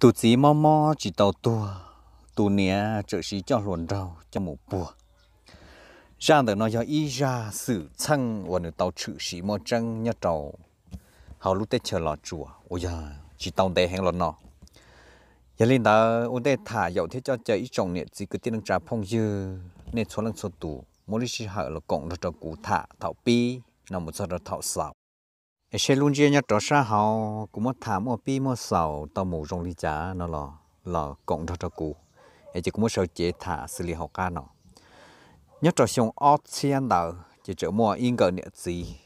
tụ chỉ mò mò chỉ tàu tua tụ nia trợ sĩ cho luồn rau cho một bùa rằng được nói do ý ra sự chăng và nửa tàu trợ sĩ mò chăng nhá tàu hầu lúc tết chờ lò chùa ôi giờ chỉ tàu đẻ hàng lò nọ giờ lên đó ôn đẻ thả dậu thế cho chơi ít trồng nè chỉ cứ tiên trà phong dư nên số lần số tù mỗi lúc hở là cộng là trò cụ thả thảo pi nằm một giờ là thảo sáu xe luôn chia nhau trò xa họ cũng mất thả một pi một sầu tao mù rong đi chả nó lò lò cộng cho cho cụ ấy chỉ cũng mất sầu chế thả xử lý học ca nó nhất trò xong ót xiên đầu chỉ chỗ mua in gỡ nẹt gì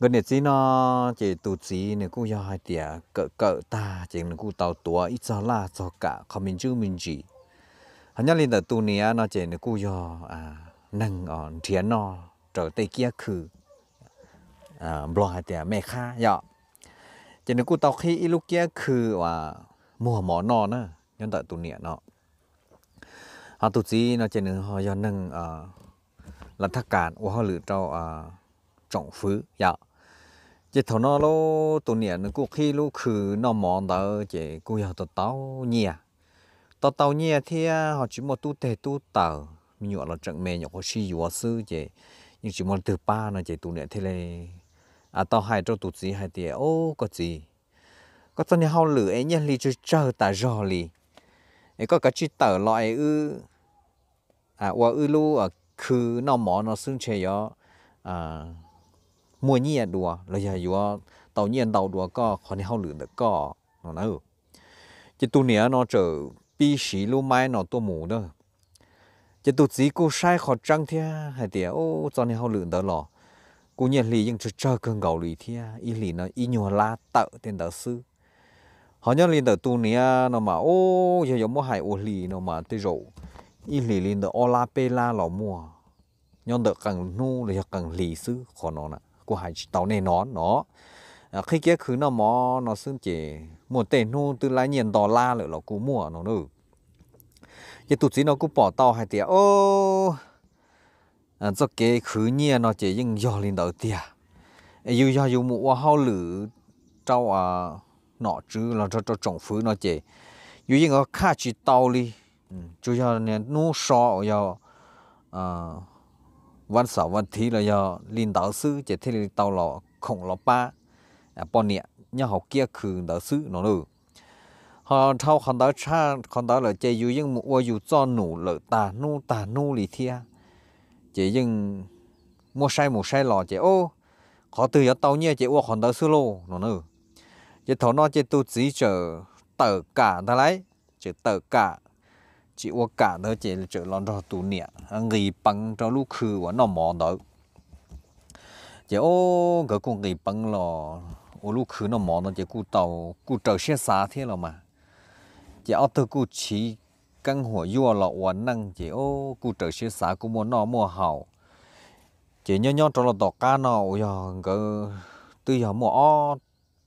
gỡ nẹt gì nó chỉ tụ gì nè cũng do hai tỉa cỡ cỡ ta chỉ nè cũng tàu tua ít cho la cho cả không mình chứ mình chỉ hắn nhắc lên tờ tu nia nó chỉ nè cũng do à nâng ở thiên nó trở tây kia khử บล็อกเตียแม่ค่าย่อจะนึกกูตอกขี้อีลูกแก่คือว่ามัวหมอนอนนะย้อนต่อตุเนี่ยเนาะเอาตุจีเนาะจะนึกย้อนนึงอ่ารัฐการว่าเขาหรือเจ้าอ่าจ่องฟื้อย่อจะถอนอโลตุเนี่ยนึกกูขี้ลูกคือนอหมอนเตอจะกูอยากตัวเต้าเนี่ยตัวเต้าเนี่ยที่เขาจิมอตู้เตตู้เต่ามีอยู่เราจังเมย์อยู่เขาชี้อยู่ว่าซื้อจะยังจิมอตือป้าเนาะจะตุเนี่ยที่เลย à tao hai cho tụt gì hai tiệt ô có gì có cho nên hao lửa ấy nhá li cho chờ ta rò li ấy có cái chi tờ loại ư à qua ư lu à khứ nó mỏ nó xưng chơi yo à mua nhia à, đùa rồi giờ yo tàu nhiên à, tàu đùa có còn hao lửa được có nó nữa ừ. chỉ tu nia nó trở bi sĩ lu mai nó tua mù đó chỉ tu chỉ cô sai khó trăng thế hai tiệt ô cho nên hao lửa đó lò cô nhiên lì những trơ cơn gầu lì thia y lì nó y nhua la tợ tiền tờ sư họ nhớ lì tờ tu nia nó mà ô giờ giờ mua hải ô lì nó mà tới rộ y lì lì tờ ô la la lò mua nhon tờ cần nu là cần lì sư khó nó nè cô hải tàu này nó nó à, khi kia khứ nó mò nó xưng chỉ một tên nu từ lái nhiên đò la lỡ là cô mua nó nữa giờ tụt gì nó cũng bỏ tàu hai tiếng ô Ờ, cho cái khứ nhia nó chỉ những do lên đầu tiên yêu do yêu mua hao lử trâu à nọ chứ là cho cho trồng phứ nó chỉ yêu những cái khác chỉ tàu đi chú ừ, do nên nu so do à văn sở văn thí là do lên đạo sư chỉ thế là tàu lọ khổng lọ ba à bọn nhẹ nhau học kia khứ đầu sư nó được, họ thâu khán đó cha khán đó là chỉ yêu những mua yêu cho nụ lợ ta nu ta nu lì thia chỉ dừng mua sai mua sai lò chỉ ô họ từ giờ tàu nhẹ chỉ ô còn đỡ xưa lô nó nữa chỉ thầu nó chỉ tu chỉ chờ tờ cả ta lấy chỉ tờ cả chỉ ô cả nữa chỉ chờ lon cho tu nhẹ người bằng cho lúc khử và nó mò đỡ chỉ ô cái con người bằng lò ô lúc khử nó mò nó chỉ cụ tàu cụ chờ xe xá thế rồi mà chỉ ô từ cụ chỉ căng หัวยัวลอวันนั่งเจีโอ้กูเจอเชื้อสากูมัวนอมัวเห่าเจียย่อๆตลอดตอกกานอโอ้ยก็ตื้อยมัวอ้อ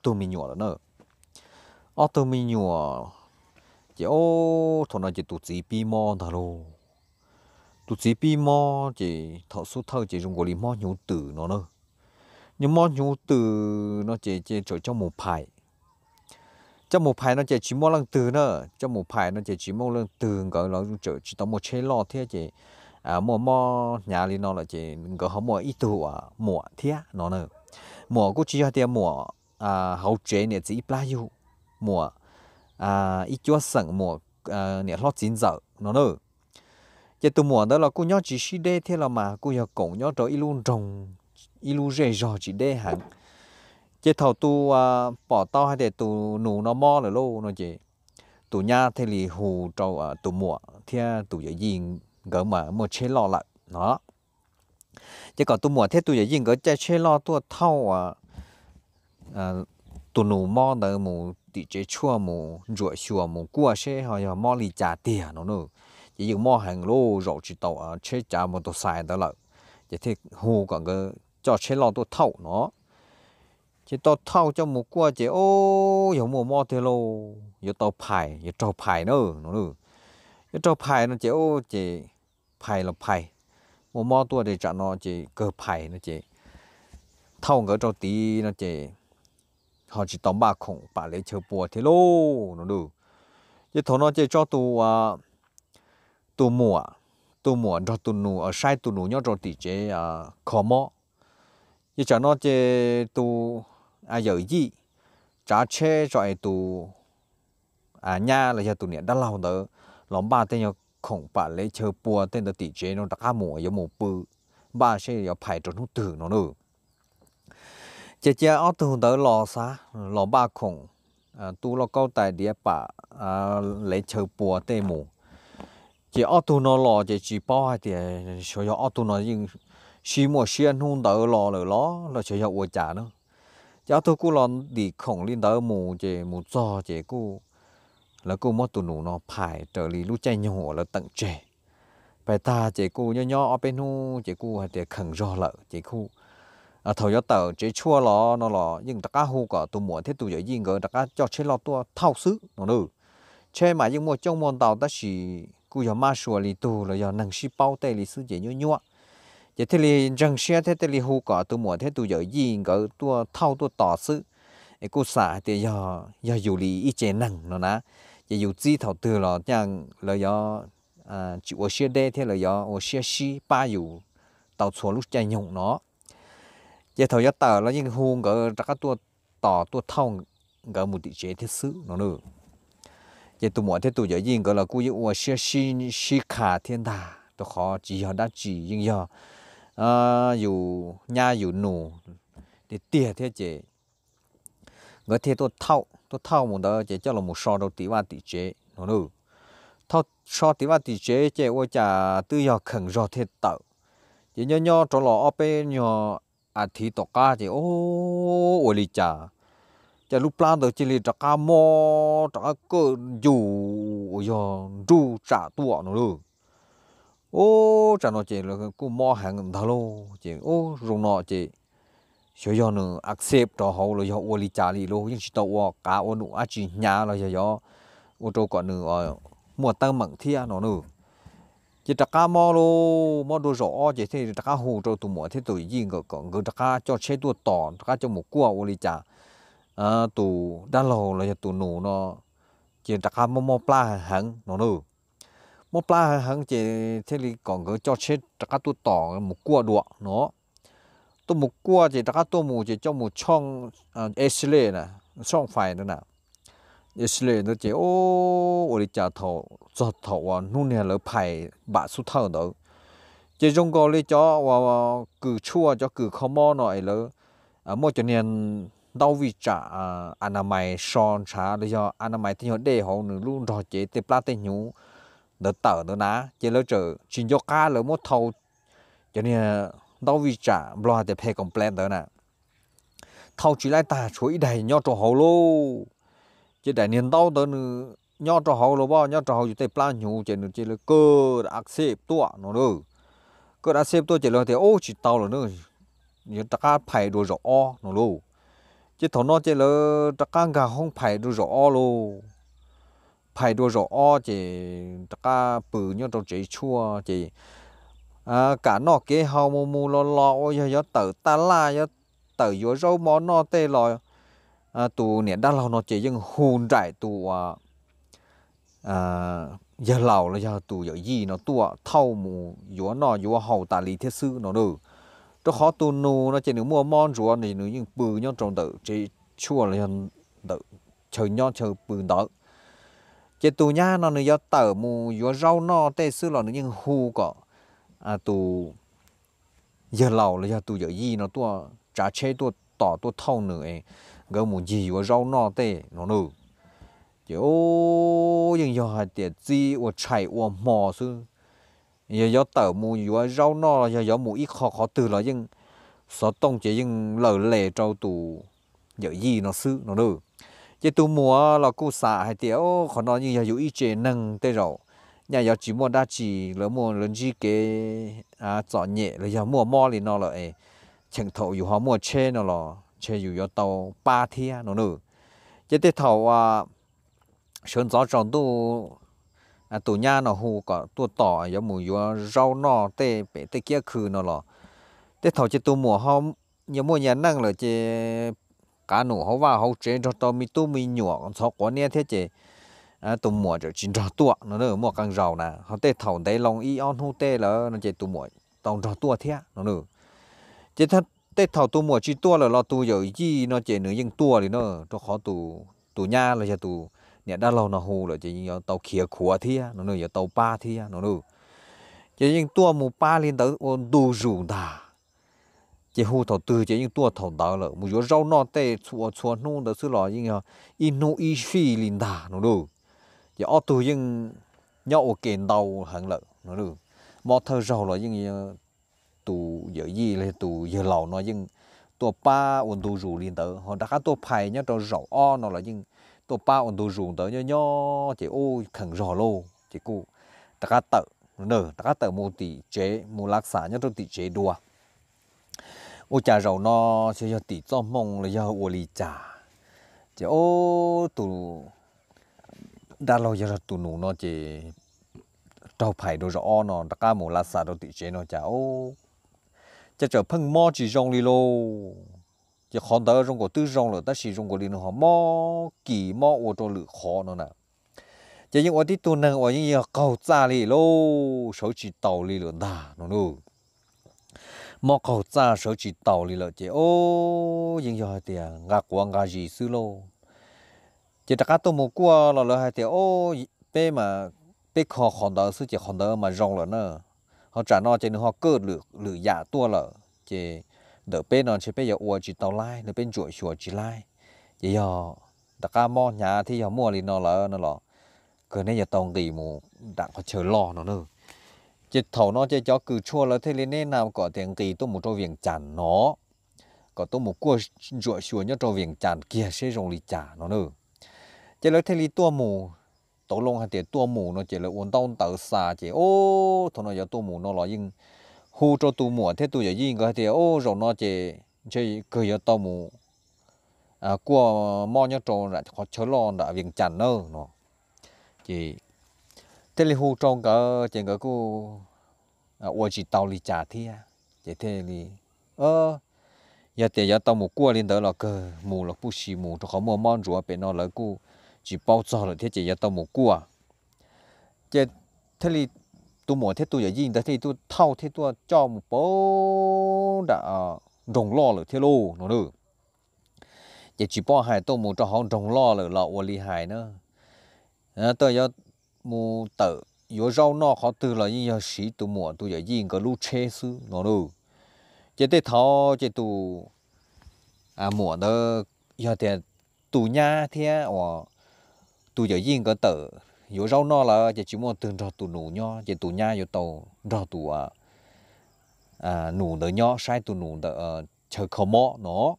ตัวมีหยัวแล้วเนอะอ้อตัวมีหยัวเจีโอ้ทนเอาจีตุจีปีมอทะลุตุจีปีมอจีทอสุเท่าจีจงกุลีมอหยูตื่นเนาะเนอะ nhưng mò nhu từ nó chế chế chỗ cho mù phải cho một 排 nó chỉ chỉ mua lần từ nữa cho một 排 nó chỉ chỉ mua lần từ gọi là chỉ chỉ tao một chế lo thế chị, à mua mua nhà li nó là chị gọi họ mua ít tuổi, à mua thế nó nữa mua cũng chỉ là tiền mua à hậu chế này chỉ bao nhiêu mua à ít chúa sẵn mua à này lo chín giờ nó nữa giờ tụi mua đó là cô nhóc chỉ xí đê thế là mà cô giờ cũng nhóc rồi luôn trồng luôn rẻ rò chỉ đê hẳn chế thầu tu à, bỏ to hay để tu nụ nó mo là lâu nó chị tu nhà thì lì hù trâu ở tu mùa thì tu dễ dàng gỡ mà mua chế lo lại nó chế còn tu mùa thế tu dễ dàng gỡ chế chế lo tu thâu à, à tu nụ mo đỡ mù tỷ chế chua mù rửa chua mù cua xe hay là mo lì trà tiền nó nữa chỉ dùng mo hàng lô rồi chỉ tàu chế trả một tàu xài đó là chế thế hù còn cái cho chế lo tu thâu nó chỉ tao thao cho một qua chỉ ô hiểu mùa mò thế lô hiểu tao phải hiểu trâu phải nữa nó nữa hiểu trâu phải nó chỉ ô chỉ phải là phải mùa mò tua để chọn nó chỉ cơ phải nó chỉ thao ngỡ trâu tí nó chỉ họ chỉ tóm bà khổng bà lấy chờ bùa thế lô nó nữa chỉ thằng nó chỉ cho tụ à tụ mùa à. tụ mùa à, cho tụ nụ ở à, sai tụ nụ nhau trâu tí chế à khó mò chỉ cho nó chỉ tụ à giờ gì trả che rồi tụ à nhà là giờ tụ niệm đã lâu đó lòng ba tên nhau không bà lấy chờ bùa tên đó tỷ chế nó đã mùa giờ mùa bự ba sẽ giờ phải trốn hút tử nó nữa chị chị ở từ đó lò xa lò ba không, à tu lò câu tài địa bà à lấy chờ bùa tên mùa chị ở từ nó lò chị chỉ bao hai tiền số giờ ở từ nó nhưng xí mùa xuyên hung đỡ lò lửa ló là sẽ giờ uống trả nữa giờ tôi cũng lon đi khổng lên đỡ mù chế mù cho chế cô là cô mất tu nụ nó phải trở lý lúc chạy nhổ là tận trẻ phải ta chế cô nhỏ nhỏ ở bên hú chế cô hay để khẩn rò lợ chế cô à thầu cho tờ chế chua lò nó lò nhưng tất cả hu cả tu mua thế tu giờ gì gỡ tất cả cho chế lo tua thao xứ nó nữa chế mà nhưng mà trong môn tàu ta chỉ cô giờ ma sủa lì tu là giờ năng ship bao tay lì sư chế nhỏ nhỏ giờ thế thì răng xe thế thế thì hú cả tôi mua thế tôi giờ gì cả tôi thâu tôi tỏ sự cô xả thì giờ giờ dù lì ý chế năng nó nè giờ dù chi thầu từ là chẳng là giờ à chịu ở xe đê thế là giờ ở xe xi ba dù tàu xua lúc chạy nhộng nó giờ thầu giờ tờ là những hú cả các tôi tỏ tôi thâu cả một tỷ chế thế sự nó nữa giờ tôi mua thế tôi giờ gì cả là cô ở xe xi xi cả thiên đà tôi khó chỉ họ đã chỉ nhưng giờ à, dù nhà dù nụ để tiền thế chế người thế tôi thao tôi thao một đó chế cho là một so đầu tí và tí chế nó nữa thao so tí và tí chế chế ôi chả tư giờ khẩn do thế tạo chỉ nhớ nhớ cho lò ở bên nhớ à thì tọt ca chỉ ô ôi lì chả chả lúc plan được chỉ lì chả cá mò chả cơ dù ôi giờ ru chả tuọ nó luôn โอ้จานอเจลกูมอหังดาลเจโอ้รุ่งนอเจชยอยนึงอักเสบต่อหเลยอวลิจาลีโลยิ่งชิตวอกาอุนุอาจหญาเลยยาออุตโกนนึงอมัวตั้งมังเทียนอนึูจิตกามอโลมอดูรอเจเทตกาหูโตตุมัวเทตุยิงก็กงตกาจอเชตัวต่อนตกาจมูกกัววลิจาอ่ตูด้านหลังเลยจะตูหนูเนาะเจตกามมอมอปลาหังนอนู một pla hàng chỉ thế thì còn cái cho chết các tu tỏ một cua đuọ nó tu một cua chỉ các tu mù chỉ cho một trong esle à, nè trong phải nữa nè esle nó chỉ ô ở đi chả thầu giọt thầu à nung nè lỡ phải bạ su thầu đó chỉ trong có lý cho và à, cử chua cho cử khó mò nội lỡ ở à, một cho nên đau vì trả anh em mày son trả lý do anh mày thấy họ để họ nữa luôn rồi chỉ tiếp la tên nhú đỡ tở đỡ ná chỉ lỡ trở chỉ do cá lỡ mất thâu cho nên đâu ờ, vì trả lo để phe complain đỡ nè thâu chỉ lại ta chuối đầy nhau trò hậu lô chỉ đầy niên đâu đỡ nữa nhau trò hậu lô bao nhau trò hậu chỉ tay plan nhủ chỉ nữa chỉ lỡ cơ đã accept tua nó nữa cơ đã accept tua chỉ lỡ thì ô chỉ tao là nữa nhớ ta cá phải đồ rõ nó luôn chỉ thằng nó chỉ lỡ ta cá gà không phải đồ rõ luôn phải đua rồi o chị ta cả bự nhau trong chị chua chị à cả nọ kia hầu mù mù lo lo ôi giờ giờ tự ta la giờ tự giờ rau món nọ tê rồi à tụ nè đã lâu nó chỉ dừng hùn rải tù à à giờ lâu là giờ tù giờ gì nó tụ à, thâu mù giờ nọ giờ hầu ta lý thiết sư nó được cho khó tụ nô nó chỉ nếu mua món rùa thì nếu những bự nhau trong tự chị chua là tự chờ nhau chờ bự đó chế tù nhá nó nữa do tở mù do rau nó tê sư lò nó nhưng hù cỏ à tù giờ lâu là giờ tù giờ gì nó tua trả chế tua tỏ tua thâu nữa ấy gấu mù gì do rau nó tê nó nữ chế ô nhưng giờ hai tiệt gì ô chạy ô mò sư giờ do tở mù do rau nó giờ do mù ít khó khó từ là nhưng sợ tông chế nhưng lờ lề trâu tù giờ gì nó sư nó nữ chỉ tu mua là cô xả hay tiểu còn nói như là dụ ý chế nâng tê rồi nhà giờ chỉ mua đa chỉ lỡ mua lớn gì cái à chọn nhẹ là giờ mua mò thì nó là ấy chẳng thầu dù họ mua chê nó là chê dù giờ tàu ba thia nó nữa chỉ tê thầu à sơn gió tròn tu à tu nhà nó hù cả tu tỏ giờ mua giờ rau nó tê bể tê kia khử nó là tê thầu chỉ tu mua họ giờ mua nhà nâng là chỉ cá nụ hấu vào hấu chế cho tôm mi tu mi nhọ cho quá nè thế chế à tụ mùa cho chín cho tua nó nữa mùa càng giàu nè họ tê thầu tê long y on hô tê là nó chế tụ mùa tông cho tua thế nó nữa chế thật tê thầu tụ mùa chín tua là lo tu giờ gì nó chế nửa nhưng tua thì nó cho khó tụ tụ nha là chế tụ nè đa lâu nó hù là chế như tàu khía khúa thế nó nữa giờ tàu ba thế nó nữa chế nhưng tua mù ba lên tới ôn đủ rủ đà chỉ hù thầu từ chỉ những tua thầu đó là một số rau nọ tê chua chua nu đó xứ lọ những à in nu y phi linh đà nó đủ chỉ ở từ những nhậu kiện đầu hẳn lợ nó đủ mà thơ rau là những tù giờ gì là tù giờ lầu nó những tua ba ổn tù rủ linh tớ họ đã khá tua phải nhá trong rau o nó là những tua ba ổn tù rủ tớ nhá nhó chỉ ô khẩn rò lô chỉ cụ đã khá tợ nở đã khá tợ mù tỷ chế mua lạc xả nhá trong tỷ chế đùa ô chả rầu nó sẽ cho tỷ cho mong là do ô lì chả chỉ ô tụ đã lâu giờ tụ nụ nó chỉ trâu phải đồ rõ nó đã cá mù lá xà đồ tỷ chế nó chả ô chả trở phăng mò chỉ rong lì lô chỉ khó đỡ rong của tư rong là ta chỉ rong của lì nó họ mò kỳ mò ô tô lự khó nó nè chỉ những ô tí tụ năng ô những câu trả lì lô số chỉ tàu lì lửa đà nó nữa มอเขาจ้าเสือจีเต่าเลยละเจโอ้ยังยอเตียงากวางกาจีซื้อโลเจตกาตัวมกัวเราเลยเตียโอ้เป้มาเป้คอขอนเดอซื้อเจขอนเดอมารองเลยเนอะเขาจานอเจนึงเขาเกิดหรือหรือยาตัวละเจเดอเป้นอนเชเป้ยาอวจีเต่าไลยเดอเป็นจ่วยชัวจีไล่เจยอตะกามอหยาที่ยอมัวลีนอเลยนั่นหรอเกิดเนี่ยตองตีมูดังเขาเชิญรอเนอะ chỉ thầu nó chỉ cho cứ chua là thế nên nào có tiền kỳ tôi một trâu viện chản nó có tôi một cua rửa xuống nhớ trâu viện chản kia sẽ dùng lì chả nó nữa chỉ là thế lý tua mù tổ lông hay tiền tua mù nó chỉ là uốn tông tàu xà chỉ ô thằng nó giờ tua mù nó lo nhưng hu cho tu mùa thế tôi giờ yên có thì ô rồi nó chỉ chỉ cười giờ tàu mù à cua mo nhớ trâu lại khó chớ lo đã viện chản nữa nó chỉ ทลีฮูจงก็เจงก็กูอวจิตาลิจ่าเทียเจเทลีเอออยากเตยาตอมูกัวลินเดอร์หรอกเกอมูหรอกผู้ชีมูทุกขโมมอนรัวเป็นนอเลยกูจีเป้าจ่อเลยเทเจยาตอมูกัวเจเทลีตัวหมอเทตัยใหญ่ยิ่งเทลีตัวเท่าเทตัวจอมโป้ดะรงลอเลยเทโลู่นเออยาจีเป้าหายตัวหมูจะหองรงลอเลยหรอกวลีหายเนอะเออตัวย mu tự yo rau nó họ từ là như giờ sĩ tụ mùa tụ giờ yên cái lú chê sư nó đâu chế tê thọ chế tụ à mùa đó giờ thì tụ nhà thì ở tụ giờ yên cái tự yo rau nó là chế chỉ mùa từ rồi tụ nụ nho chế tụ nhà yo tàu rồi tụ à à nụ đỡ nho sai tụ nụ đỡ ờ, chờ khờ mò nó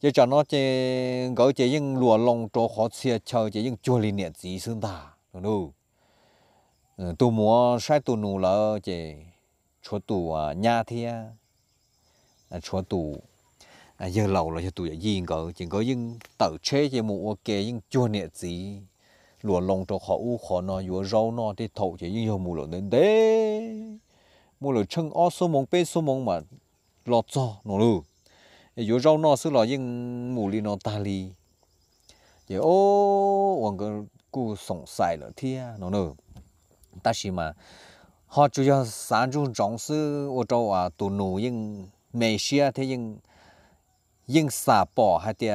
chế cho nó chế gấu chế những lùa lông cho họ xia chờ chế những chua liền nhẹ gì xương ta nụ ờ, tu mua sai tu nụ là chỉ chúa tu à, nhà thì chúa tu à, giờ lâu là tu giờ gì cơ chỉ có những tự chế chỉ mua kê những chua nhẹ gì lúa lông cho khó u khó nó vừa rau nó thì thầu chỉ những hôm mua lợn đến đấy mua lợn chân ó số mông bê số mông mà lọt cho nó luôn vừa rau nó số là những mù li nó ta li vậy ô hoàng cơ กูสงสัยเหรอเที่ยนนแต่ชิมาฮอจูยาสารจูจงซื้อโอโจอ่ะตัวหนูยังเมเชียเที่ยังยังสาปอฮะเตีย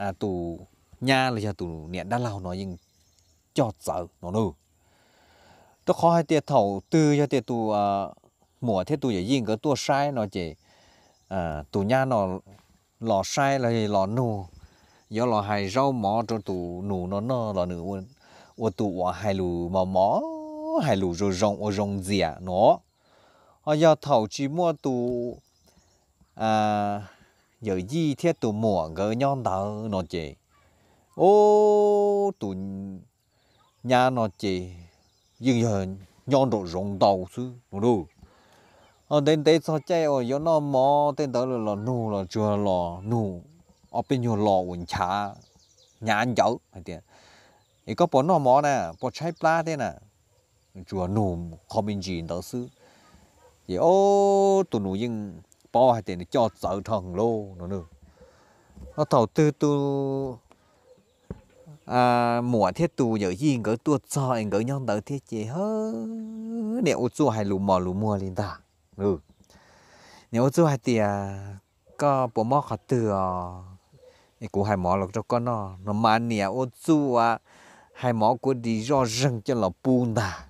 อ่ะตัวญาเลยจะตัวเนี่ยด้านเราเนาะยังจอดเจอนนตัวขอให้เตียเถ่าตื้อยาเตียตัวหมัวเทตัวอย่ายิ่งก็ตัวใช้เนาะเจอ่าตัวญาเนาะหล่อใช้เลยหล่อนู giờ là hai rau mỏ cho tụ nụ nó nó là nụ ô ô tụ hai lù mỏ mỏ hai lù rồi rong ô rong dẻ nó họ giờ thầu chỉ mua tụ à giờ gì thế tụ mỏ gỡ nhon tao nó chị ô tụ nhà nó chị nhưng giờ nhon độ rong tàu chứ đúng không? ở đến đây sao chơi, ở giờ nó mỏ tên đó là nụ là chưa là nụ ở bên nhiều lò quần chả nhà ăn hay tiền ý có bỏ nó mỏ nè bỏ trái pla thế nè chùa nụ khó bên gì đó sư thì ô tụi nụ nhưng bỏ hay tiền cho sợ thần lô nó nữa nó thầu tư tu à mùa thiết tu giờ gì ngỡ tuột so anh ngỡ nhau thiết chế hơ nếu chùa hay lù mò lù mua lên ta ừ nếu hay tiền có bỏ mò khó từ à cú hai mỏ lộc cho con nó nó mà nè ô chu à hai mỏ của đi do rừng cho là buôn đà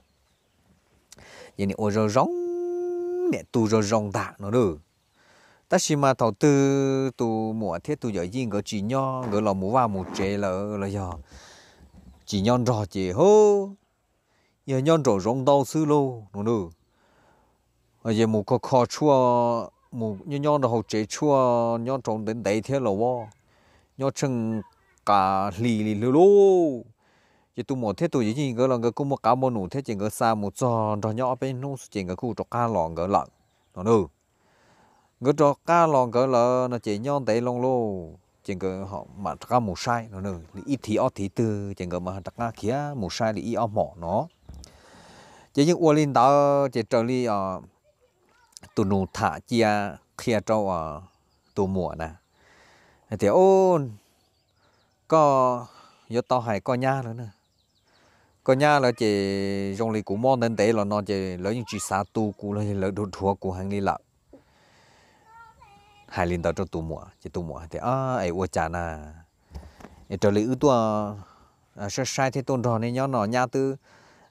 vậy nè ô rồi rong nè tu rồi rong đà nó được ta chỉ mà thầu tư tu mùa thế tu giỏi gì ngỡ chỉ nho ngỡ lò mũ vào mũ chế là là giờ chỉ nhon rò chỉ hô giờ nhon rò rong đau sư lô nó được ờ, giờ mũ có khó chua mũ nhon rò hậu chế chua nhon trồng đến đấy thế là wo nhớ chừng cả lì lì lù lù chỉ tu một thế tu gì chỉ người là người cũng một cá một nụ thế chỉ người xa một giò rồi nhỏ bên nô chỉ người khu trọ cá lò người lợn nó nư người trọ cá lò người lợn nó chỉ nhon tệ lòng lô chỉ người họ mà cá một sai nó nư ít thì ót thì tư chỉ người mà đặt cá kia một sai thì ít ót mỏ nó chỉ những uo linh đó chỉ trở đi à ờ, tu nụ thả chia kia cho à tu mùa nè thì ô có do to hay có nhà nữa nè có nhà là chỉ trong lịch cũ mòn đến đấy là nó chỉ lấy những chỉ xa tu cũ là lấy đồ thua cũ hàng đi lợp hai linh tao cho tu mua chỉ tu mua thì à ấy ô chả nà trở lại ưu tua sai sai thế tôn rồi nên nhớ nó nhà tư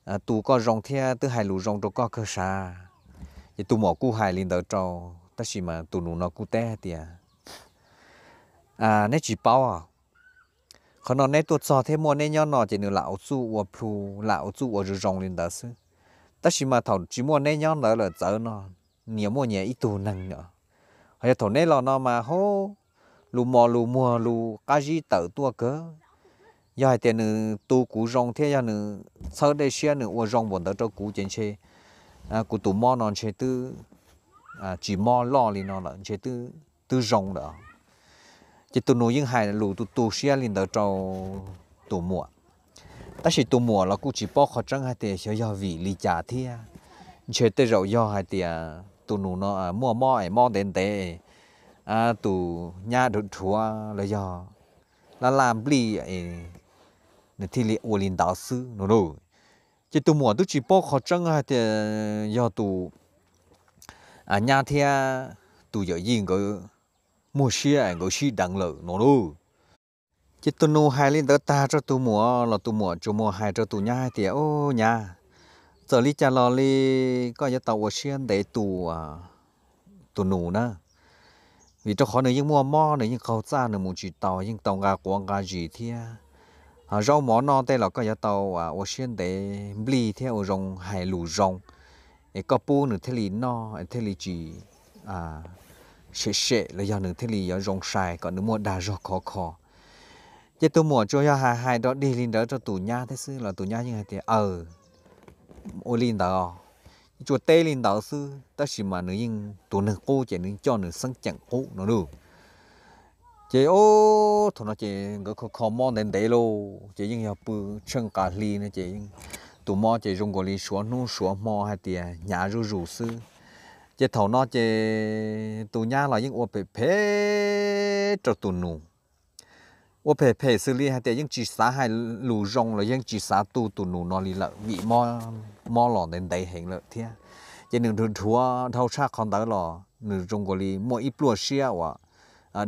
à, tu có rong thế tư hai lù rong cho có cơ sa chỉ tu mua cũ hai linh tao cho tất nhiên mà tu nó cũ té thì à à nét chỉ bao à còn nó nét tuột sò thêm mua nét nhỏ nó chỉ nữa là chủ su và plu là ấu su và rồng lên đó xứ tất nhiên mà thầu chỉ mua nét nhỏ đó là chở nó nhiều mua nhẹ ít tu năng nữa hay thầu nét lò nó mà hô lù mò lù mùa lù cá gì tự tua cớ giờ thì nữ tu cú rong thế giờ nữ sau đây xe nữ uo rong bọn đó cho cú trên xe à cú tụ mò non xe tư à chỉ mò lo lên nó là xe tư tư rong đó chỉ tụ nô những hải lù tụ tụ xia lên đầu trâu tụ mùa ta chỉ tụ mùa là cũng chỉ bỏ khó trăng hai tiền sẽ do vị lý trả thia chơi tới rồi do hai tiền tụ nuôi nó à, mua mò ấy mò đến tế à tụ nhà được chúa là do là làm bì ấy nên thì liệu liền đạo sư nó rồi chỉ tụ mùa tôi chỉ bỏ khó trăng hai tiền do tụ à nhà thia tụ giờ gì cái mua xe ngồi xe đặng lợ nó luôn chứ tôi nô hai lên đỡ ta cho tôi mua là tôi mua cho mua hai cho tôi nhai thì ô nhà giờ lý cha lo lý có giờ tàu xuyên để tù à tù nụ nữa vì cho khó này nhưng mua mò này nhưng khâu ra này muốn chỉ tàu nhưng tàu gà của gà gì thì à rau mỏ no đây là có giờ tàu à xuyên để bli theo rồng hải lù rồng có pu nữa thế lý no thế lý chỉ à sẽ sẽ là do nữ thế lý do rong sai còn nữ mùa đà do khó khó vậy tôi mùa cho hai hai đó đi lên đó cho tủ nha thế sư là tủ nha như thế thì ờ ô lên đó chùa tê lên đó sư ta chỉ mà nữ nhưng tủ nữ cô chỉ nữ cho nữ sân chẳng cô nó được chị ô thằng nó chị người khó khó mò đến đấy luôn chị nhưng học bự chân cả ly nữa chị tủ mò chị dùng cái ly xuống nu xuống mò hay tiền nhà rủ rủ sư จะถอนอเจตุญาลอยยิ่งอวเปเพจตุนูอวเปเพสลีฮะแต่ยิ่งจีสาหายลูรงลอยยิ่งจีสาตูตุนูนอลีละวิมอมอหล่อในใดเห็นละเทียจะหนึ่งถึงทัวเท่าชาคอนเตอร์ล่อหนึ่งจงกุลีมวยอีปลัวเชียวอ่ะ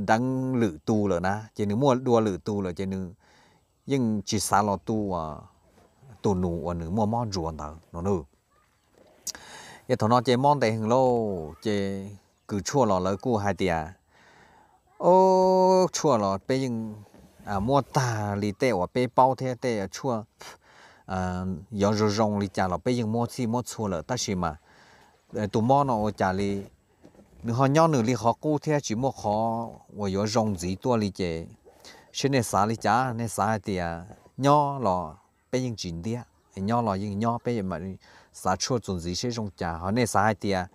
ดังหลือตูเลยนะจะหนึ่งมวยดัวหลือตูเลยจะหนึ่งยังจีสาล่อตูอ่ะตุนูอ่ะหนึ่งมวยมอจวนเตอร์นอนู giờ thằng nó chơi món tệ hừng lô chơi cứ chua lò lỡ cu hai tia ô chua lò bây giờ à mua tà lì tệ hoặc bây bao thế tệ chua à giờ rồi lì chả lò bây giờ mua gì mua chua lỡ ta xí mà à, tụi món nó chả lì nếu họ nhau nữa lì họ cu thế chỉ mua họ và giờ rong gì tua lì chơi xin này xả lì chả này xả tia nhau lò bây giờ chín tia nhau lò giờ nhau bây giờ mà sa chua chuẩn gì sẽ trong chả họ nên sa hai tia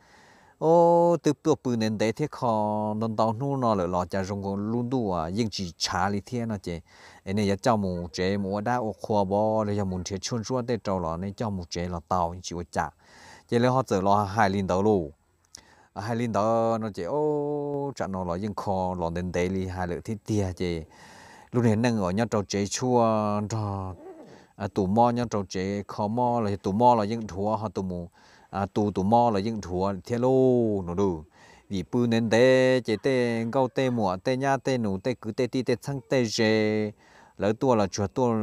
ô từ bữa bữa nên đấy thế khó nên đào nu nó là lo chả trong con luôn đủ à nhưng chỉ chả lý thế nó chứ anh ấy cháu mù chế mù đã ô khoa bò rồi cháu mù chế chun chua để trâu lo nên cháu mù chế là tàu chỉ ô chả chế là họ tự lo hai linh đầu luôn hai linh đó nó chế ô chả nó lo nhưng khó lo nên đấy li hai lựa thế tia chứ lúc này nâng ở nhà trâu chế chua à tụ mò nhân trâu chế khó mò là tụ mò là những thua họ tụ mù à tụ tụ mò là những thua thế lô nó đủ vì bự nên chế tê gâu tê mùa tê nha tê nụ tê cứ tê ti tê sang tê chế lỡ tua là chuột tua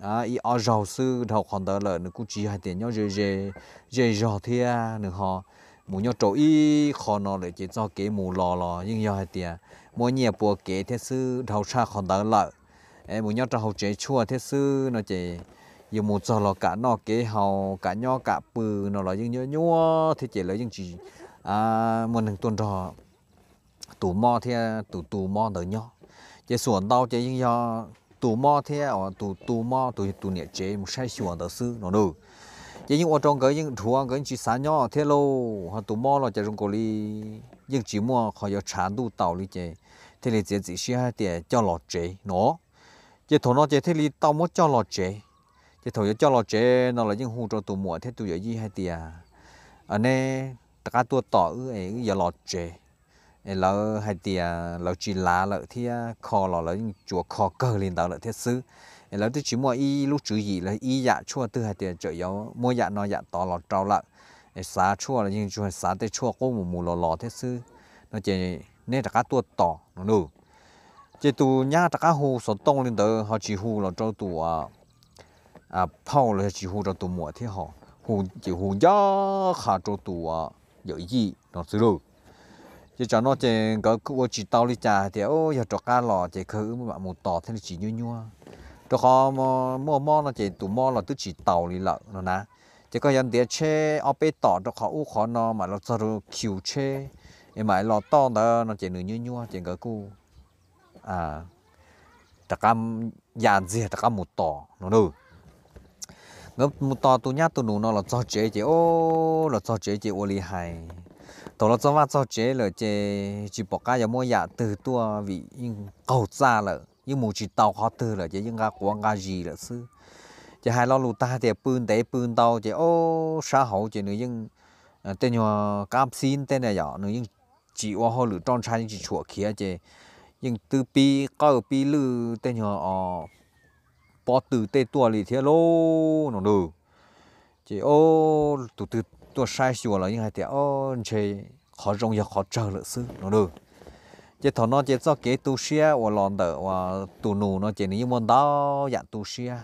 à ý ở giàu sư học còn đỡ lỡ nó cũng chỉ hai tiền nhau dễ dễ dễ giàu thia nữa họ mù nhau trâu ý khó nó lại chỉ cho kế mù lò lò nhưng nhau hai tiền mỗi nhà bùa kế thế sư học xa còn đỡ lỡ em muốn nhau cho hậu chế chua thế sư nó chế giờ một giờ là cả nó kế hậu cả nho cả bự nó là những nhớ nhua thế chế lấy những chỉ à một thằng tuần trò tủ mo thì tủ tủ mo đỡ nho chế xuống đau chế những do tủ mo thì ở tủ tủ mo tủ tủ nhẹ chế một sai xuống đỡ sư nó được chế những ở trong cái những thua cái chỉ sáng nho thế lâu họ tủ mo là chế trong cổ li những chỉ mo họ giờ chán đủ tàu li chế thế là chế chỉ chỉ hai thì cho lọt chế nó จะถนอเจเทลีตอมดจอลอเจจะถอยจอลอเจนอลยิ่งหูจอตัวหมวเทตัวยี่ให้เตียอันนี้ตะกาตัวต่อเอออย่าลอเจเอเราให้เตียเราจีลาเราเทียคอเราเรายังจัวคอเกลินเราเราเทียซื้อเราที่ชิมว่าอีลูกจืดอีเราอียะชั่วตัวให้เตียเจียวมวยยะนอยะต่อเราเจ้าละเสาชั่วเรายังช่วยสาเตชั่วกู้หมูหมูหล่อหล่อเทซื้อนอเจเนี่ยตะกาตัวต่อหนู chỉ tu nhà tất cả hồ số tông lên đó họ chỉ hồ là cho tu à à phao là chỉ hồ cho tu mua thế họ hồ chỉ hồ nhà khá cho tu à dễ gì nó xử rồi chỉ cho nó chỉ có cứ chỉ tao đi trả thì ô giờ cho cá lò chỉ khử mà một tỏ thế là chỉ nhua nhua cho họ mà mua mò nó chỉ tụ mò là tức chỉ tàu đi lợ nó nè chỉ có dân địa che ở bên tỏ cho họ u khó nó mà nó cho kiểu che em mà lo to đó nó chỉ nửa nhua nhua chỉ có cứ à tất cả nhà gì tất cả một tỏ nó nữa nó một tỏ tu nhát tu nụ nó là cho chế chế ô là cho chế chế ô li hài tổ là cho va cho chế là chế chỉ bỏ cái giờ mua nhà từ tua vì cầu xa là nhưng một chỉ tàu khó từ là chế nhưng ga của ga gì là sư chế hai lo lù ta thì pun tế pun tàu chế ô xã hội chế nữa nhưng à, tên nhỏ cam xin tên này nhỏ nữa nhưng chỉ hoa hồ lửa tròn trai chỉ chuột kia chế nhưng từ pi cao pi lư tên nhờ ờ bỏ từ tê tua lì thế lô nó nừ chỉ ô từ từ tua sai xùa là những hai tiếng ô chỉ khó rong giờ khó chờ lỡ sư nó nừ chỉ thọ nó chỉ do kế tu xia và lòn đỡ và tu nụ nó chỉ những món đó dạng tu xia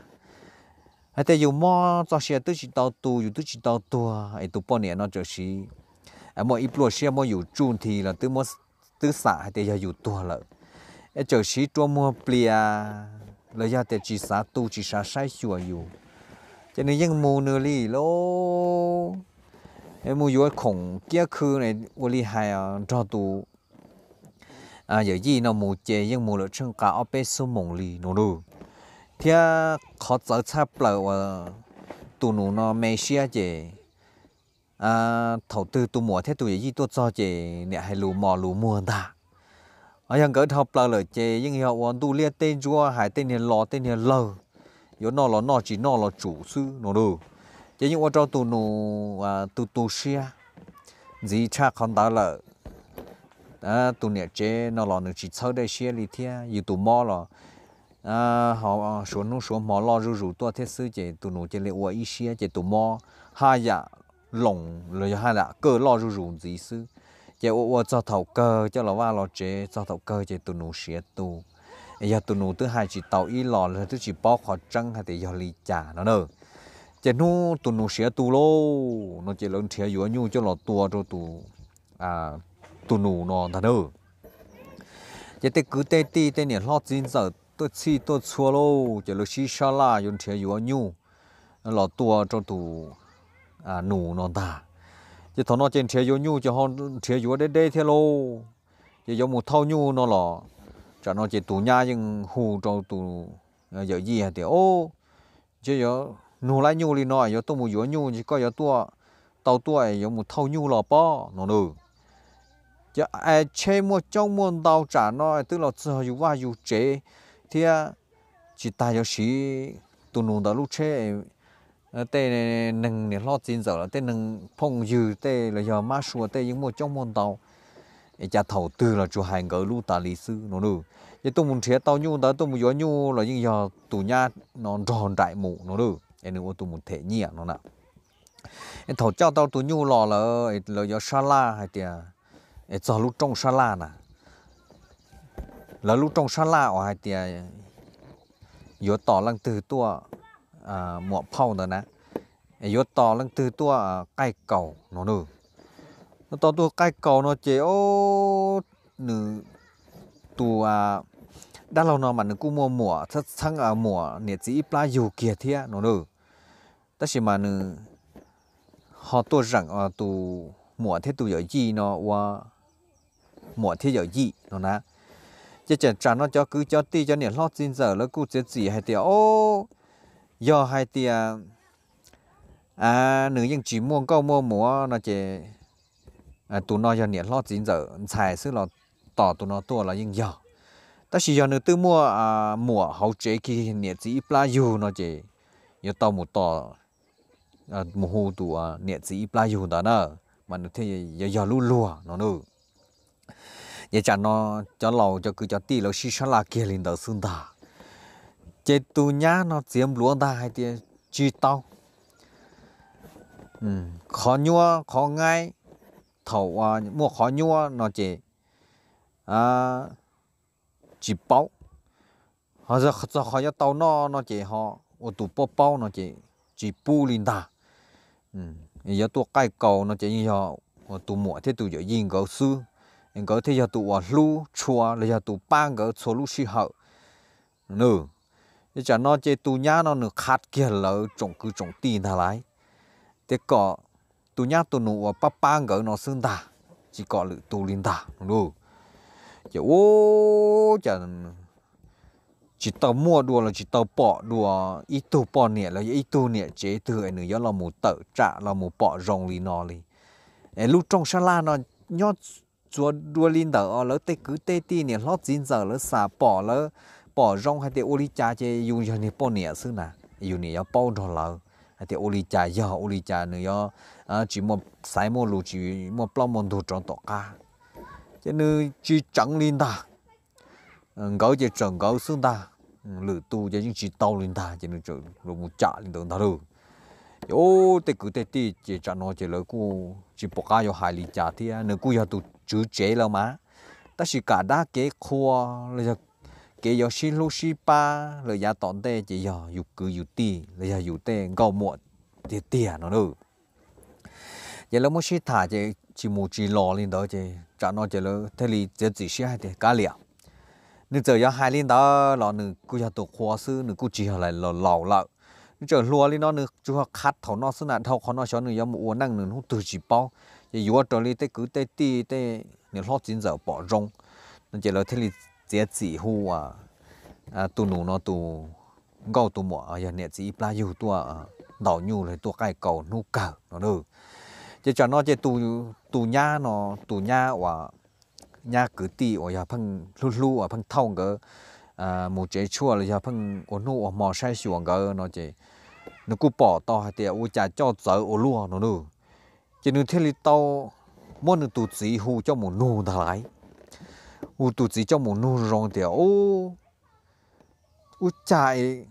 hay thế dùng mò cho xia tức chỉ đào tu dùng tức chỉ đào tua ấy tu bỏ nè nó chơi, xí à mọi ít lúa xia mọi dùng chun thì là tức mò tức xả hay thế giờ dùng tua lợ ไอเจ้าชีตัวมัวเปลี่ยเลยยาแต่จีสาตูจีสาใช้ชัวอยู่จะนี่ยังมูเนอรี่โล ไอ้มูอยู่ของเกี้ยคือในวลีหายจอตูอ่าอย่ายี่น้องมูเจยังมูเลยเชิงกาอเปสมงลีนูดูเที่ยขอเจอชาเปล่าว่าตูนูนอเมเชียเจอ่าถอดตือตูหมัวเท่ตูอย่ายี่ตัวจอเจเนี่ยให้รู้มอรู้มัวตา ở hàng cỡ học là lời chê nhưng họ còn tu liên tên chúa hải tên hiền lò tên hiền lờ yếu nó là nó chỉ nó là chủ sư nó đồ chứ những ông cho tụ nụ tụ tụ xia gì cha không đó lợ à tụ nè chê nó là nó chỉ sau đây xia lì thia yếu tụ mò là à họ số nó số mò lo rủ rủ tua thế sư chê tụ nụ chê lệ ua ý xia chê tụ mò hai dạ lồng rồi hai dạ cơ lo rủ rủ gì sư chế ô ô cho thầu cơ cho là ba lò chế cho thầu cơ chế tụ nụ xía tu giờ tụ nụ thứ hai chỉ tàu y lò là thứ chỉ bó khó trăng hay thì giờ lì trả nó nữa chế nu tụ nụ xía tu lô nó chế lớn thiệt yếu nhu cho lò tua cho tụ à tụ nụ nó thật nữa chế tê cứ tê ti tê niệm lót zin giờ tôi chi tôi chua lô chế lô xí xa la yon thiệt yếu nhu lò tua cho tụ à nụ nó ta chỉ thằng nó trên thế vô nhu cho họ thế vô đến đây thế lô chỉ giống một thau nhu nó lò cho nó chỉ tù nha nhưng hù trong tù ờ, giờ gì thì ô chỉ giờ nụ lại nhu đi nói giờ tôi một vô nhu chỉ có giờ tua tàu tua giờ một thau nhu lò bó nó được chứ ai chơi mua trong mua đào trả nó tức là giờ dù qua dù chế thì chỉ ta giờ xí tụ nụ đã lúc chơi Ờ, tê nâng nè lo chín giờ tê nâng phong dư tê là giờ má xua tê những một trong môn tàu cha thầu tư là chủ hàng gỡ lu tà lý sư nó nữ nhưng tôi muốn chia tao nhu đó tôi muốn gió nhu là những giờ tù nha nó tròn đại mụ nó nữ em đừng tôi muốn thể nhẹ nó nè em thầu cho tao tù nhu lò là là giờ sala hay tiệt em cho lúc trong la nè là lúc trong la ở hay tiệt gió tỏ lăng từ tua À, mỏ phao đó nè yếu to lăng từ tua à, cây cầu nó nữa nó to tua cây cầu nó chế ô nữ tu à, đã lâu nó mà nó cũng mua mùa thật sang à mỏ nhiệt chỉ pla dù kia thế nó nữa tất nhiên mà nữ họ tua rằng ở tu mùa thế tu giờ gì nó qua mùa thế giờ gì nó nè chỉ chẳng nó cho cứ cho ti cho nhiệt lót xin giờ nó cứ chết gì hay tiệt ô do hai tia à nữ dân chỉ mua câu mua múa nó chỉ à tụ nó giờ nhiệt lót chín giờ xài sức là tỏ tụ nó tua là dân giờ ta chỉ giờ nữ tư mua à mùa hậu chế khi nhiệt chỉ pla dù nó chỉ giờ tàu một tỏ à một hồ tụ à nhiệt chỉ pla dù đó nữa mà nữ thế giờ giờ lu lùa nó nữa vậy chả nó cho lâu cho cứ cho tì lâu xí xóa là kia lên đầu xương ta chế tu nhá nó chiếm lúa ta hay thì chi tao ừ. khó nhua khó ngay thầu à, mua khó nhua nó chỉ à, chỉ bao họ giờ giờ họ giờ tàu nó nó chỉ họ ô tụ bao bao nó chỉ chỉ bu lên ta ừ giờ tụ cây cầu nó chỉ như họ ô tụ mua thế tụ giờ yên cầu sư yên cầu thế giờ tụ hoa lu chùa là giờ tụ ba cầu số lu sĩ hậu nữa ừ cho nó chơi tu nhá nó nửa khát kia lỡ trồng cứ trồng tiền thà lại thế có tu nhá tu nụ ba ba ngỡ nó xương ta chỉ có lự tu linh ta đúng chứ ô chả chỉ tàu mua đùa là chỉ tàu bỏ đùa ít tu bỏ nè là ít tu nè chế từ ấy nữa là một tờ trả là một bỏ rồng lì nó lì lúc trong sa la nó nhót chúa đua linh tờ ở lỡ tê cứ tê ti nè lót dinh giờ lỡ xả bỏ lỡ bỏ rong hay thì ô li cha chơi dùng cho này bỏ nè xứ nà dùng nè bỏ đồ lợ hay thì ô li cha giờ ô li cha nữa yo, à chỉ một sai một lũ chỉ một plong một đồ trong tọt ca cho nên chỉ chẳng linh ta ừ, gấu chỉ trồng gấu xương ta ừ, lử tu cho những chỉ tàu linh ta cho nên trồng lù một chả linh tượng ta được yo te cứ te ti chỉ chả nói chỉ lỡ cô chỉ bỏ ca yo hai li cha thì nữa cô yo tụ chữ chế là má ta chỉ cả đa kế khoa là cái yo xin lu xí ba là giá tọn tê chỉ yo yu cứ yu ti là giá yu tê gạo muộn thì tiền nó nữa giờ là muốn xí thả chỉ chỉ một chỉ lò lên đó chỉ trả nó chỉ là thế thì chỉ chỉ xí hai thì cá liệt nếu giờ yo hai lên đó là nữ cứ cho tổ khoa sư nữ cứ chỉ lại lò lò lợ nếu giờ lúa lên nó nữ chú học cắt thầu nó sư nạn thầu khó nó cho nữ yo mua năng nữ hút từ chỉ bao giờ yo trở lên tới cứ tới ti tới nếu lót chín giờ bỏ rong nên chỉ là thế thì เจียสีหัวตัวหนูนอตัวก็าตัวหมออย่างเนี่ยจีปลาอยู่ตัวดอกอยู่เลยตัวไก่เก่านูเก่านู่เด้อจะจอดนอจะตูตูหญ้านอตูหญ้าว่ายญ้าก่ยตีว่าอย่าพังลู่ๆอ่ะพังเท่าก็หมูเจชั่วเลยอย่าพังโอนู่อ่หมอใช้สวนก็เนอะเจนึกกูปอต่อเตียวอุจาจ้าเสือโอลู่นเด้อจะนึกเทลิโตมัวนนึกตูสีหูเจ้าหมูนูท้ลาย u tu chỉ cho một nụ rong thì ô u chạy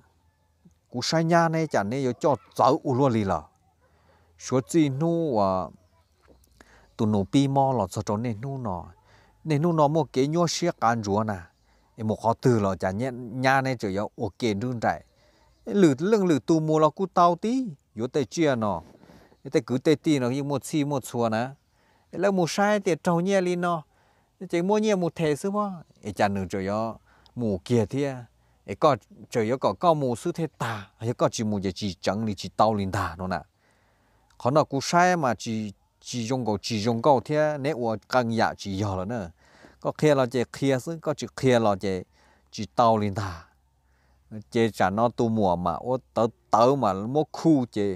cú sai nha này chả nên cho cháu u luôn đi là số gì nụ à tụ nụ pi mò là cho cho nên nụ nọ nên nụ nọ một cái nhua xe can rùa nè một họ từ là chả nhận nha này chỉ có ok đương chạy, lử lưng lử tu mua là cú tao tí yếu tay chia nọ tay cứ tay tì nó như một xì một xua nè là một sai thì trâu nhẹ lên nọ chỉ mua nhiều một thế sư mà ấy chả nửa cho yo mù kia thì ấy à. có cho yo có có mù sư thế ta ấy có chỉ mù chỉ chỉ chẳng chỉ tao linh ta nó nè còn nó cũng sai mà chỉ chỉ dùng cầu chỉ dùng cầu thì nếu mà càng giả dạ chỉ giờ rồi nè. có kia là chỉ kia sư có chỉ kia là chỉ chỉ tao linh ta chỉ chả nó tu mùa mà ô tớ tớ mà mua khu chỉ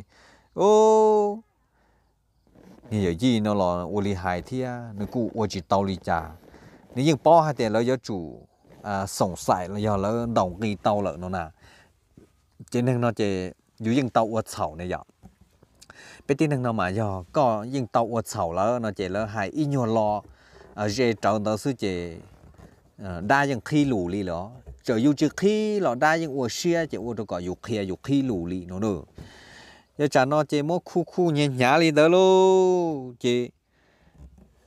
ô ี่ยยี่นอหลออุลีหายเทียนึกูอวจิตเตาลีจานี่ยิ่งป้อให้แต่เราจะจู่อ่าสงสัยเราวย่าเราดองกีเตาเหล่านนนะเจนึงนอะเจอยู่ยิ่งเตาอวดเฉาเนี่ยอย่าไปที่นึงนอหมายอ ก็ยิ่งเตาอวดเฉาแล้วนอะเจแล้วหายอีนอหลอเอเจจังเตาวส้เจได้ยังขี้หลูลีเหรอเจอยู่จือขี้เราได้ยังอวดเชียเจอวดก่อยู่เคลียอยู่ขี้หลูลีนาเนอ giờ chả nó chỉ mỗi khu khu nhẹ nhã đi đó lô chỉ,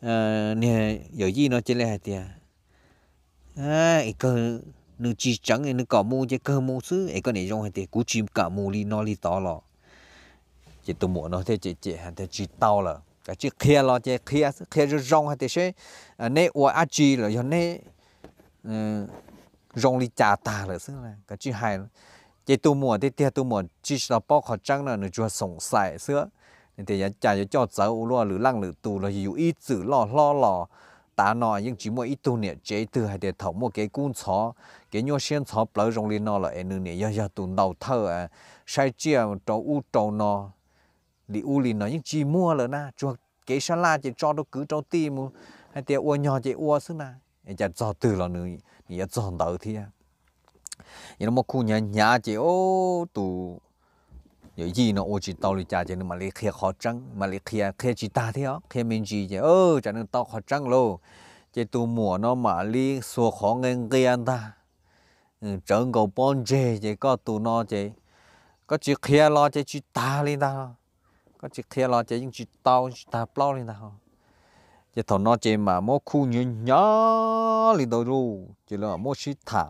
à ờ, nè giờ gì nó chỉ là hạt tiền à ấy cơ nữ chỉ trắng ấy nữ cả mù chỉ cơ mù xứ ấy cái này trong hạt tiền cú chim cả mù đi nó đi to lọ chỉ tụi mù nó thế chỉ chỉ hạt tiền chỉ tao là cái chỉ kia lo chỉ kia kia rồi rong hạt tiền sẽ nè ủa a chi là giờ nè ờ, rong đi chả ta là xứ là cái chỉ hay chỉ tu mùa thì thiệt tu mùa chỉ là bao khó trăng là nó chưa sống sài xưa nên thì cha cho cháu u lo lử lăng lử tu là hiểu ý chữ lo lo lo ta nọ nhưng chỉ mỗi ít tu nè chế từ hai để thấu mua cái cuốn chó cái nhau xiên chó bỡ rong lên nó là anh nương nè giờ giờ tu đầu thơ à sai chia à, trâu u trâu nọ đi u lì nó nhưng chỉ mua là na cho cái sa la chỉ cho nó cứ trâu tim hay tiệt u nhỏ chỉ u xứ na chả cho từ là nương nè cho đầu thì à nhưng mà khu nhà nhà chỉ ô tụ giờ gì nó ô chỉ tao lấy cha chỉ nó mà lấy khía khó trăng mà lấy khía khía chỉ ta thế á khía mình chỉ chỉ ơ cho nên tao khó trăng lô chỉ tụ mùa nó mà lấy số khó ngang anh ta trơn ừ, cầu bon chê chỉ có tụ nó chỉ có chỉ khía lo chỉ chỉ ta lên ta có chỉ khía lo chỉ những chỉ tao chỉ ta bao lên ta chỉ thằng nó chỉ mà mỗi khu nhỏ nhỏ lên đầu luôn chỉ là mỗi chỉ thả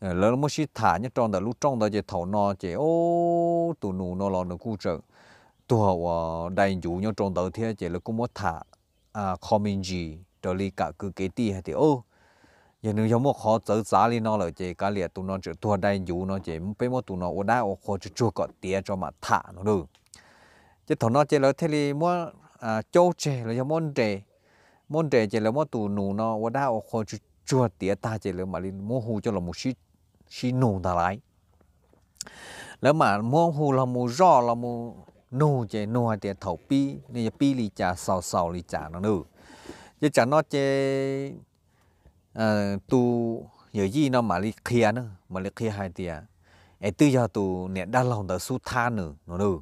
Ờ, lớn một xí thả nhất trong đó lúc trong đó chỉ thầu nó chỉ ô tụ nụ nó lo nó cú trợ tụ hậu ờ, đại chủ nhau trong đó thì chỉ là cũng muốn thả à comment gì trở đi cả cứ kế ti hay thì ô giờ nếu giống một khó trở giá đi nó là chỉ cả liệt tụ nó chỉ tụ đại chủ nó chỉ bây một tụ nó ở đã ô khó chỉ chua có tiền cho mà thả nó được chứ thầu nó chỉ là thế thì muốn à châu trẻ là giống môn trẻ môn trẻ chỉ là muốn tụ nụ nó ở đã ô khó chỉ chua tiền ta chỉ là mà đi mua hù cho là một xí chỉ nụ ta lại แล้วมาม่วงหูเรามูรอเรามูนู่เจนู่เตียเถาปีนี่จะปีลีจ่าสาวสาวลีจ่านั่นนู่จะจ่านอเจเอ่อตูเหยื่อยี่นอมาลีเคลียนะมาลีเคลียหายเตียไอ้ตื้อยาตูเนี่ยด้านเราเดาสู้ท่าหนึ่งนั่นนู่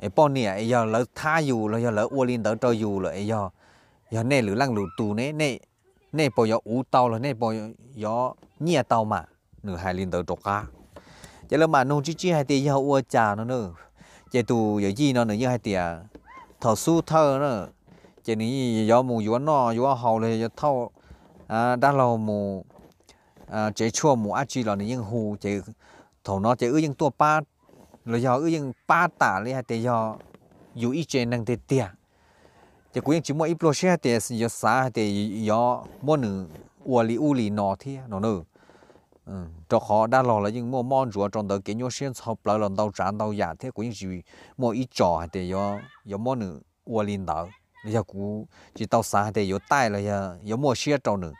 ไอ้ป้อนเนี่ยไอ้ยาเราท่าอยู่เรายาเราอวลินเดาเตาอยู่เลยไอ้ยายาเน่หรือลังหรือตูเน่เน่เน่ปอยาอูเตาเลยเน่ปอยาเนี่ยเตามา nửa hai linh tờ trọc cá giờ là mà nông chi hai tiền giàu ua trà nó nữa giờ tù giờ gì nó nữa như hai tiền à. thọ su thơ nữa giờ ní gió mù gió nọ gió hậu này gió thâu à, đã lâu mù à chua mù ác chi là những hù chế thầu nó chế ư những tua ba là do ư những ba tả lấy hai tiền do dù ít năng tiền tiền chỉ cũng chỉ mỗi ít lô xe thì giờ xa thì giờ mỗi nửa uali uli nọ thì nó nữa cho họ đã lo là những mua món rùa trong đó cái nhau xuyên sau lại lần đầu trán đầu giả thế của những gì mua ít trò hay để yo yo mua nữa ua lên đó giờ cú chỉ tàu xa để yo tai là giờ yo mua xuyên trâu nữa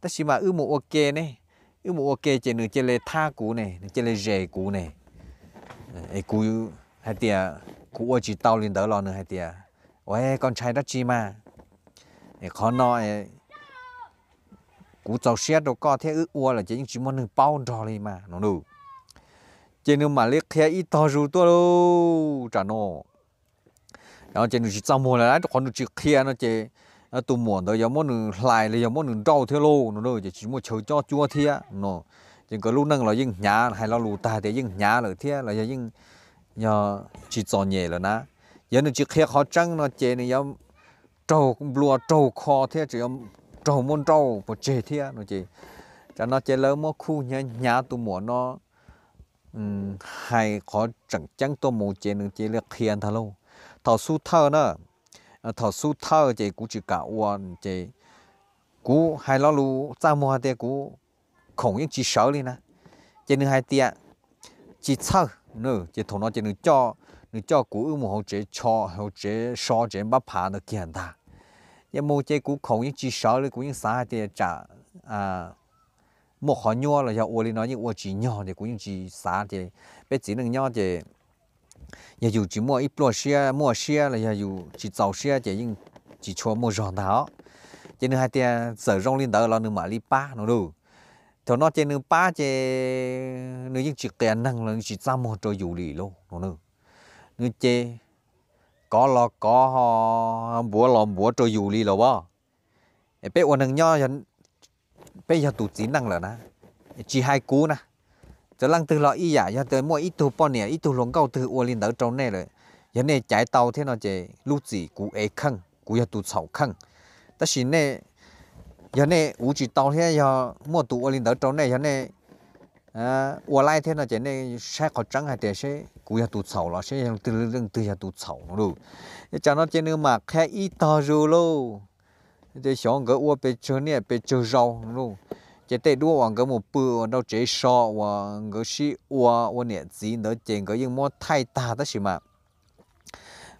tất nhiên mà ư mua ok này ư mua ok chỉ nữa chỉ là tha cú này chỉ là rẻ cú này ấy cú hay thế, cú ua chỉ tàu linh đó lo nữa hay thế, ôi con trai đó chi mà ấy khó nói cú cháu xe đồ co thế ước ua là chỉ muốn nâng bao trò đi mà nó nụ chỉ nếu mà liếc kia ít to dù tôi đâu trả nô rồi chỉ chỉ trong mùa là còn chỉ kia nó chỉ tụ mùa đó giờ muốn lại là giờ muốn trâu thế lô nó đâu chỉ muốn chờ cho chua thế nó chỉ có lúc nâng là những nhả, hay là lùi tay thì những nhả là thế là giờ những giờ chỉ cho nhẹ là na giờ nó chỉ kia khó trăng nó chỉ này trâu cũng lúa trâu kho thế chỉ trâu môn trâu bộ chế thế nó chị cho nó chế lớn một khu nhà nhà tụ mùa nó um, hay khó chẳng chẳng tôi mùa chế nâng chế là hiền thà lâu thảo su thơ nữa à, thảo su thơ chế cũng chỉ cả uan chế cú hai lo lu ra mùa thì cú khổng những chỉ sợ đi nè chế nâng hai tiền chỉ thơ nữa chế thổ nó chế nâng cho nâng cho cú ưu mù hậu chế cho hậu chế so chế bắp phá nó kiền ta giờ mua chơi cũ khổng những chỉ sợ là cũng những xã thì trả à một họ nhỏ là giờ ô lên nói những ô chỉ nhỏ thì cũng những chỉ xã thì bé chỉ năng nhỏ thì giờ dù chỉ mua ít lô xe mua xe là giờ dù chỉ tàu xe thì những chỉ cho mua giòn đó cho nên hai tia sử dụng lên đó là nương mà đi ba nó đủ thôi nó trên nương ba chê nương những chỉ tiền năng là chỉ ra một trò dù lì luôn nó nương nương chê có lo có ho ờ, búa lo búa trôi dù li lo bó bé uốn hàng nho hiện bé giờ tụt chín năng rồi na chỉ hai cú na cho lăng từ lo y giả cho tới mỗi ít thu bao nè ít thu lồng câu từ uốn linh đỡ trâu nè rồi hiện nay chạy tàu thế nó chỉ lúc gì cú ấy khăng cú cho tụt sầu khăng ta xin nè, giờ này u chỉ tàu thế giờ mua tụt uốn linh đỡ trâu nè, giờ này 我那一天呢，真的晒好张还得些，古要读草了，现在都扔都要读草了。讲到真的嘛，开一刀肉喽，这小个我被车呢被车绕喽，这带多往个么不到这少往个是我我年纪呢，整个用么太大的是嘛。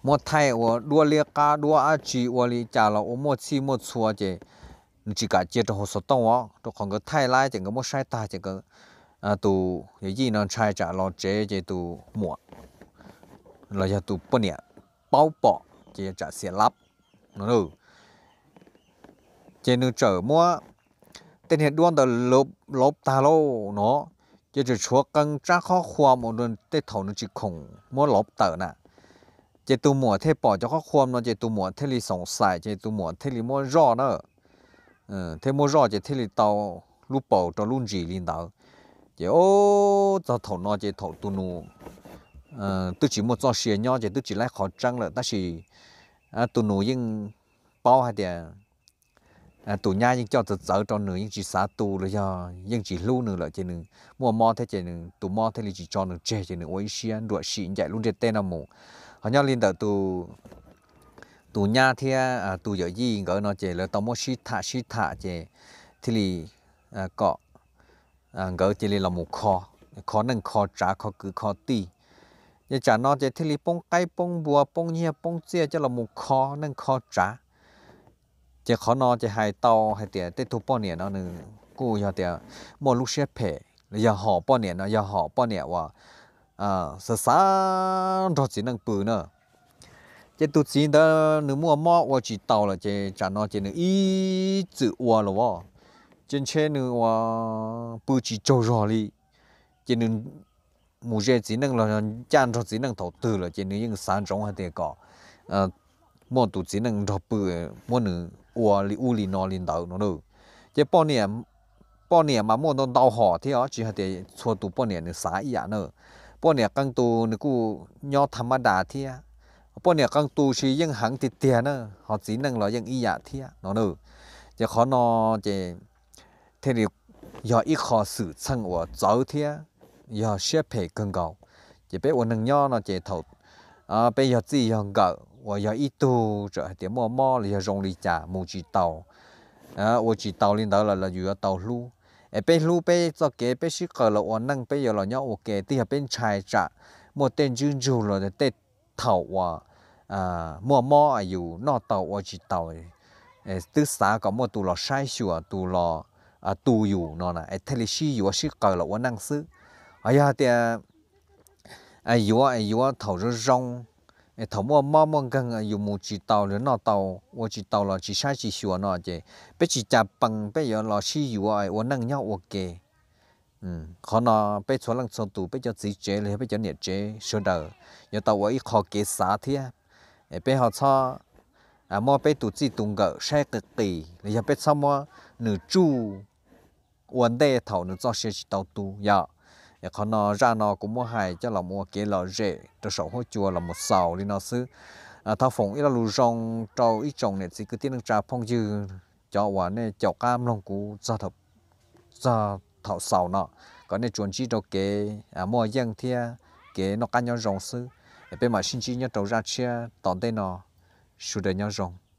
莫太我多列家多阿去我哩家了，我莫去莫错这，你自家接着好说到我，都看个太来，整个莫晒大这个。这个อาตูยี่นอนชายจะรอเจเจตูหมวดเราจะตูปเนี่ยเป้าปอเจจะเสียลับนู่นเจหนูเจอมัวเต็นเหตุด่วนต่อลบลบตาโลเนาะเจะจะชัวกังจ้าข้อความอุดนเตถอนจิคงมัวลบเต๋อน่ะเจตูหมวดเทปปอจะข้อความเนาะเจตูหมวดเทลิสงสัยเจตูหมวดเทลิมัวรอเนาะเออเทมัวรอเจเทลิเตารูปเป่าตัวรุ่นจีลินเตา chỉ ô cho thầu nó chỉ thầu tu nụ tôi chỉ một do xìa nhau chỉ tôi chỉ lấy khó trăng là ta chỉ tu nụ nhưng bao hay tiền tụ nhà nhưng cho tự sở cho nữ nhưng chỉ xả tù rồi cho nhưng chỉ lưu nữ lại chỉ nữ mua mò thế chỉ nữ tụ mò thế thì chỉ cho nữ chê chỉ nữ ôi xiên đuổi xịn chạy luôn trên tên nào mù họ nhau liên đạo tụ tụ nhà thì à tụ giờ gì gọi nó chỉ là tao mua xí thả xí thả chỉ thì lì có ngỡ chỉ là một kho kho nâng kho trả kho cứ kho tì giờ trả nó chỉ thế li bông cây bông bùa bông nhia bông chia cho là một kho nâng kho trả chỉ khó nó chỉ hai tàu hai tiền tết thu bao nhiêu nó nữa cô giờ tiền một lúc xếp phe giờ họ bao nhiêu nó giờ họ bao nhiêu và à sáu sá đó chỉ nâng bự nữa chỉ tụt xin đó nếu mua mò và chỉ tàu là chỉ trả nó chỉ nữa ít chữ ua rồi trên xe nữa hoa bự chỉ trâu rò đi trên nữa mù xe chỉ năng là chăn cho chỉ năng thổ từ là trên nữa những sản trống hay tiền cỏ mỗi tụ chỉ năng thổ bự mỗi nữa ua li u li nó li đầu nó đâu chứ bao nè, bao nè mà mỗi đòn đau họ thì ó chỉ hay tiền cho tụ bao nhiêu nữa xã ý à nữa bao nhiêu căng tụ nữa cũ nhỏ thầm đà thì á bao nhiêu căng tụ chỉ những hàng tiền tiền nữa họ chỉ năng là những ý à thì á nó nữa chứ khó nó chứ thế thì giờ ít khó xử sang của cháu thế giờ xếp phải cần cầu chỉ biết uống nâng nho nó chỉ thầu à bây giờ gì giờ gỡ và giờ ít tu trở thì mò mò là giờ rong đi trả mù chỉ tàu à ô chỉ tàu lên đó là là vừa tàu lu ở bên lu bên cho kế bên xí cờ là uống nâng bây giờ là nhau ok thì ở bên trái trả một tên dương dù là để thầu và à mò mò ở à dù nó tàu ô chỉ tàu tư xã có một tù là sai sửa tù là ตูอยู่นอนะไอ้ทะเลชีอยู่ว่าชื่อเก่าหรว่านั่งซื้ออายาเตียไอ้ยัวไอ้ยัวัถาร้องไอ้ถมว่าม่อมองกันอยู่มูจีเตาหรือนอเตาว่าจีเตาหรอจีชาจีชัวนอเจไปจีจับปังไปยอหรอชีอยู่ไอ้ว่านั่งเงาวอเกอืมขอนอไปชวนลังชวนตู่ไปจะจีเจเลยไปจะเนี่ยเจชวดเดออยาเตาว่าอีขอเกสาเทียไอ้ไปหอชออ้มอไปตู่จีตุงเกอแช่กะตีเลยจะไปซ้อมอหนึ่งจู vấn đề thầu nó cho xe chỉ tàu tu ya ya khó nó ra nó cũng mua hai, cho là mua kế là rẻ cho sổ hỗ chùa là một sào đi nó xứ à thao phong, ít là lù rong trâu ít trồng này chỉ cứ tiến trà phong dư cho quả này chọc cam long cú do thập do thảo sào nọ có này chuẩn chỉ cho kế à mua dân thia kế nó cá nhau rong xứ bên mà sinh chỉ nhau trâu ra chia tòn đây nó sụt đời nhau rong